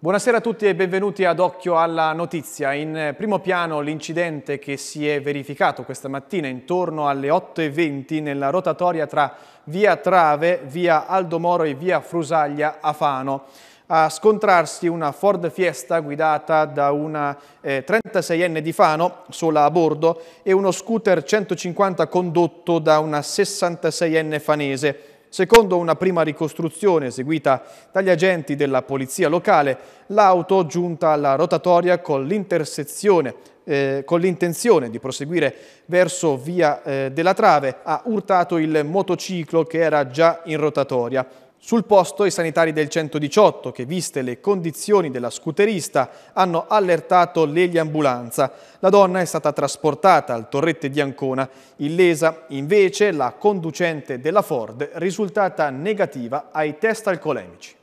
Buonasera a tutti e benvenuti ad Occhio alla Notizia. In eh, primo piano l'incidente che si è verificato questa mattina intorno alle 8.20 nella rotatoria tra via Trave, via Aldomoro e via Frusaglia a Fano. A scontrarsi una Ford Fiesta guidata da una eh, 36enne di Fano, sola a bordo, e uno scooter 150 condotto da una 66enne fanese. Secondo una prima ricostruzione eseguita dagli agenti della polizia locale, l'auto giunta alla rotatoria con l'intersezione eh, con l'intenzione di proseguire verso via eh, della Trave, ha urtato il motociclo che era già in rotatoria. Sul posto i sanitari del 118 che, viste le condizioni della scooterista, hanno allertato l'eliambulanza. La donna è stata trasportata al torrette di Ancona. Illesa, invece, la conducente della Ford risultata negativa ai test alcolemici.